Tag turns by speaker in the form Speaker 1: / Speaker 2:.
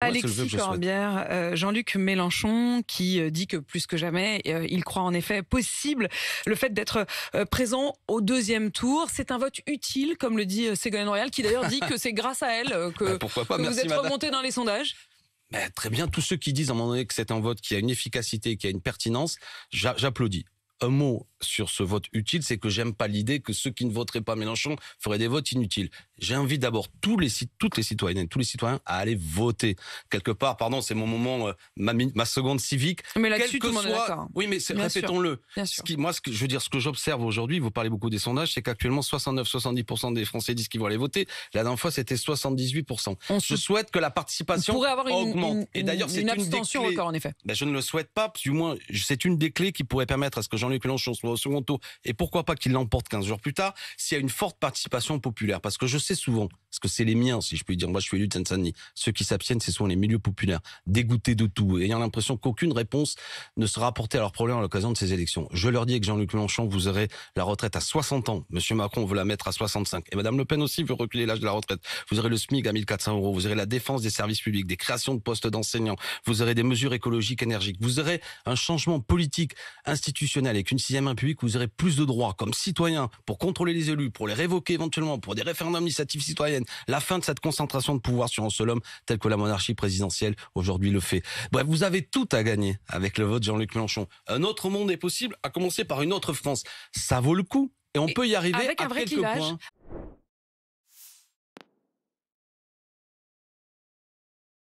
Speaker 1: Alexis
Speaker 2: Corbière, euh, Jean-Luc Mélenchon, qui euh, dit que plus que jamais, euh, il croit en effet possible le fait d'être présent au deuxième tour. C'est un vote utile, comme le dit Ségolène Royal, qui d'ailleurs dit que c'est grâce à elle bah, que, vous êtes remonté dans les sondages.
Speaker 1: Bah, très bien, tous ceux qui disent à un moment donné que c'est un vote qui a une efficacité, qui a une pertinence, j'applaudis un mot sur ce vote utile, c'est que j'aime pas l'idée que ceux qui ne voteraient pas Mélenchon feraient des votes inutiles. J'invite d'abord tous les toutes les citoyennes, tous les citoyens à aller voter quelque part. Pardon, c'est mon moment, euh, ma, ma, seconde civique. Mais là-dessus, tout le monde est Oui, mais répétons-le. Ce moi, ce que je veux dire, ce que j'observe aujourd'hui, vous parlez beaucoup des sondages, c'est qu'actuellement 69-70% des Français disent qu'ils vont aller voter. La dernière fois, c'était 78%. je souhaite que la participation pourrait avoir augmente. Une, Et d'ailleurs, c'est une abstention encore, en effet. Ben, je ne le souhaite pas, du moins, c'est une des clés qui pourrait permettre à ce que et pourquoi pas qu'il l'emporte 15 jours plus tard s'il y a une forte participation populaire. Parce que je sais souvent parce que c'est les miens, si je puis dire. Moi, je suis élu de Seine-Saint-Denis. Ceux qui s'abstiennent, ce sont les milieux populaires, dégoûtés de tout, ayant l'impression qu'aucune réponse ne sera apportée à leurs problèmes à l'occasion de ces élections. Je leur dis que Jean-Luc Mélenchon, vous aurez la retraite à 60 ans. Monsieur Macron veut la mettre à 65. Et Madame Le Pen aussi veut reculer l'âge de la retraite. Vous aurez le SMIC à 1400 euros. Vous aurez la défense des services publics, des créations de postes d'enseignants. Vous aurez des mesures écologiques énergiques. Vous aurez un changement politique, institutionnel, avec une sixième République, vous aurez plus de droits comme citoyen pour contrôler les élus, pour les révoquer éventuellement, pour des référendums d'initiative citoyenne la fin de cette concentration de pouvoir sur un seul homme, tel que la monarchie présidentielle aujourd'hui le fait. Bref, vous avez tout à gagner avec le vote Jean-Luc Mélenchon. Un autre monde est possible, à commencer par une autre France. Ça vaut le coup. Et on peut y arriver à quelques points.